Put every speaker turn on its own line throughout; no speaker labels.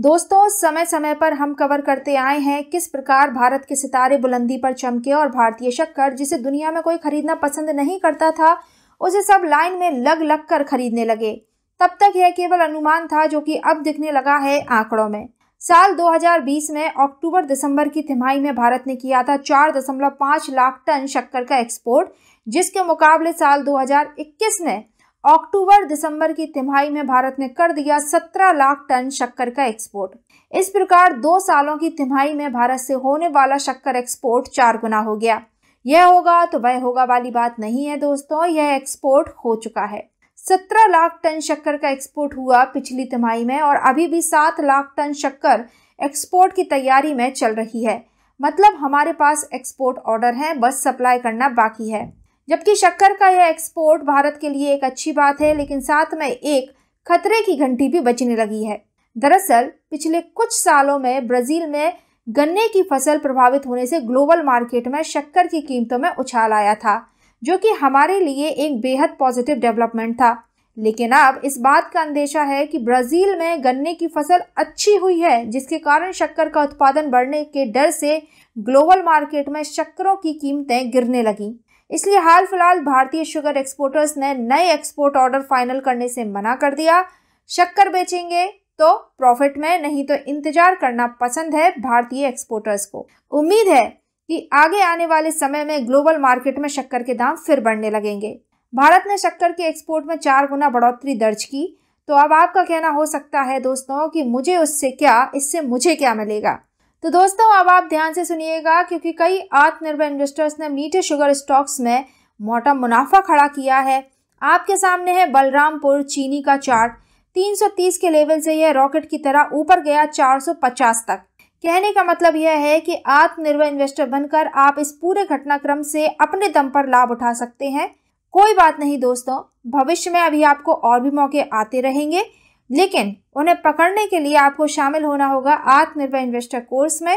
दोस्तों समय समय पर हम कवर करते आए हैं किस प्रकार भारत के सितारे बुलंदी पर चमके और भारतीय शक्कर जिसे दुनिया में कोई खरीदना पसंद नहीं करता था उसे सब लाइन में लग लग कर खरीदने लगे तब तक यह केवल अनुमान था जो कि अब दिखने लगा है आंकड़ों में साल 2020 में अक्टूबर दिसंबर की तिमाही में भारत ने किया था 4.5 लाख टन शक्कर का एक्सपोर्ट जिसके मुकाबले साल 2021 में अक्टूबर दिसंबर की तिमाही में भारत ने कर दिया 17 लाख टन शक्कर का एक्सपोर्ट इस प्रकार दो सालों की तिमाही में भारत से होने वाला शक्कर एक्सपोर्ट चार गुना हो गया यह होगा तो वह होगा वाली बात नहीं है दोस्तों यह एक्सपोर्ट हो चुका है सत्रह लाख टन शक्कर का एक्सपोर्ट हुआ पिछली तिमाही में और अभी भी सात लाख टन शक्कर एक्सपोर्ट की तैयारी में चल रही है मतलब हमारे पास एक्सपोर्ट ऑर्डर है बस सप्लाई करना बाकी है जबकि शक्कर का यह एक्सपोर्ट भारत के लिए एक अच्छी बात है लेकिन साथ में एक खतरे की घंटी भी बचने लगी है दरअसल पिछले कुछ सालों में ब्राज़ील में गन्ने की फसल प्रभावित होने से ग्लोबल मार्केट में शक्कर की कीमतों में उछाल आया था जो कि हमारे लिए एक बेहद पॉजिटिव डेवलपमेंट था लेकिन अब इस बात का अंदेशा है कि ब्राज़ील में गन्ने की फसल अच्छी हुई है जिसके कारण शक्कर का उत्पादन बढ़ने के डर से ग्लोबल मार्केट में शक्करों की कीमतें गिरने लगीं इसलिए हाल फिलहाल भारतीय शुगर एक्सपोर्टर्स ने नए एक्सपोर्ट ऑर्डर फाइनल करने से मना कर दिया शक्कर बेचेंगे तो प्रॉफिट में नहीं तो इंतजार करना पसंद है भारतीय एक्सपोर्टर्स को उम्मीद है कि आगे आने वाले समय में ग्लोबल मार्केट में शक्कर के दाम फिर बढ़ने लगेंगे भारत ने शक्कर के एक्सपोर्ट में चार गुना बढ़ोतरी दर्ज की तो अब आपका कहना हो सकता है दोस्तों कि मुझे उससे क्या इससे मुझे क्या मिलेगा तो दोस्तों अब आप ध्यान से सुनिएगा क्योंकि कई आत्मनिर्भर इन्वेस्टर्स ने मीठे शुगर स्टॉक्स में मोटा मुनाफा खड़ा किया है आपके सामने है बलरामपुर चीनी का चार्ट 330 के लेवल से यह रॉकेट की तरह ऊपर गया 450 तक कहने का मतलब यह है कि आत्मनिर्भर इन्वेस्टर बनकर आप इस पूरे घटनाक्रम से अपने दम पर लाभ उठा सकते हैं कोई बात नहीं दोस्तों भविष्य में अभी आपको और भी मौके आते रहेंगे लेकिन उन्हें पकड़ने के लिए आपको शामिल होना होगा आत्मनिर्भर इन्वेस्टर कोर्स में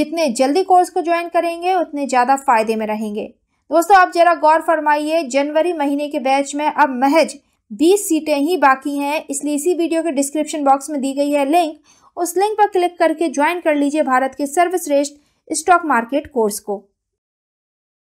जितने जल्दी कोर्स को ज्वाइन करेंगे उतने ज़्यादा फायदे में रहेंगे दोस्तों आप जरा गौर फरमाइए जनवरी महीने के बैच में अब महज 20 सीटें ही बाकी हैं इसलिए इसी वीडियो के डिस्क्रिप्शन बॉक्स में दी गई है लिंक उस लिंक पर क्लिक करके ज्वाइन कर लीजिए भारत के सर्वश्रेष्ठ स्टॉक मार्केट कोर्स को